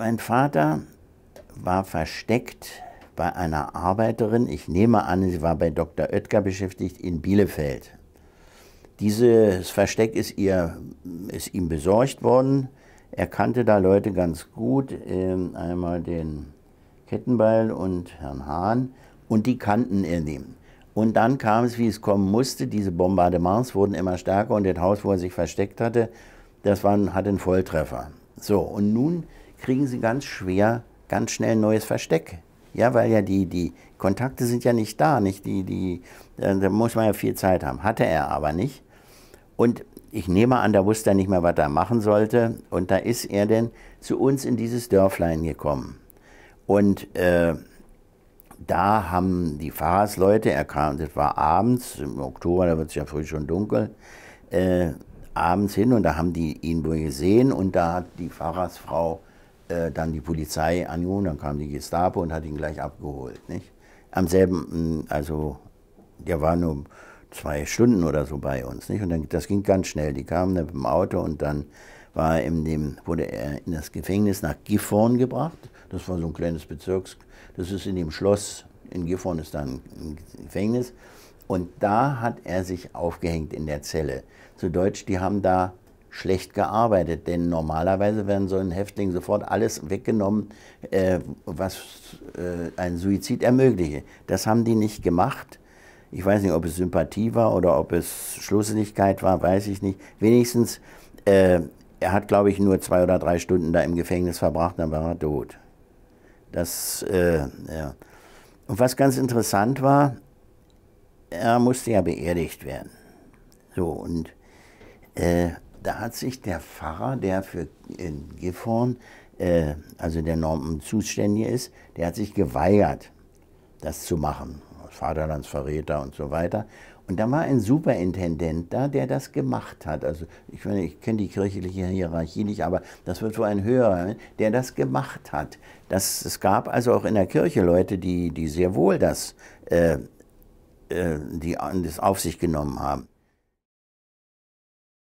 Mein Vater war versteckt bei einer Arbeiterin, ich nehme an, sie war bei Dr. Oetker beschäftigt, in Bielefeld. Dieses Versteck ist, ihr, ist ihm besorgt worden. Er kannte da Leute ganz gut, ähm, einmal den Kettenbeil und Herrn Hahn, und die kannten ihn. Und dann kam es, wie es kommen musste. Diese Bombardements wurden immer stärker und das Haus, wo er sich versteckt hatte, das war, hatte einen Volltreffer. So, und nun kriegen sie ganz schwer, ganz schnell ein neues Versteck. Ja, weil ja die, die Kontakte sind ja nicht da, nicht die, die, äh, da muss man ja viel Zeit haben. Hatte er aber nicht. Und ich nehme an, da wusste er nicht mehr, was er machen sollte. Und da ist er denn zu uns in dieses Dörflein gekommen. Und äh, da haben die Fahrersleute, er kam, das war abends, im Oktober, da wird es ja früh schon dunkel, äh, abends hin und da haben die ihn wohl gesehen und da hat die Pfarrersfrau äh, dann die Polizei angerufen, dann kam die Gestapo und hat ihn gleich abgeholt. Nicht? Am selben, mm, also der war nur zwei Stunden oder so bei uns. Nicht? Und dann, das ging ganz schnell. Die kamen dann mit dem Auto und dann war in dem, wurde er in das Gefängnis nach Gifhorn gebracht. Das war so ein kleines Bezirks. Das ist in dem Schloss in Gifhorn ist dann ein Gefängnis. Und da hat er sich aufgehängt in der Zelle. Zu Deutsch, die haben da schlecht gearbeitet, denn normalerweise werden so ein Häftling sofort alles weggenommen, äh, was äh, einen Suizid ermögliche. Das haben die nicht gemacht. Ich weiß nicht, ob es Sympathie war oder ob es Schlusseligkeit war, weiß ich nicht. Wenigstens, äh, er hat, glaube ich, nur zwei oder drei Stunden da im Gefängnis verbracht, dann war er tot. Das, äh, ja. Und was ganz interessant war, er musste ja beerdigt werden. So, und äh, da hat sich der Pfarrer, der für Gifhorn, äh, also der Norm äh, zuständig ist, der hat sich geweigert, das zu machen. Vaterlandsverräter und so weiter. Und da war ein Superintendent da, der das gemacht hat. Also ich, ich kenne die kirchliche Hierarchie nicht, aber das wird wohl ein höherer, ne, der das gemacht hat. Das, es gab also auch in der Kirche Leute, die, die sehr wohl das, äh, äh, die, das auf sich genommen haben.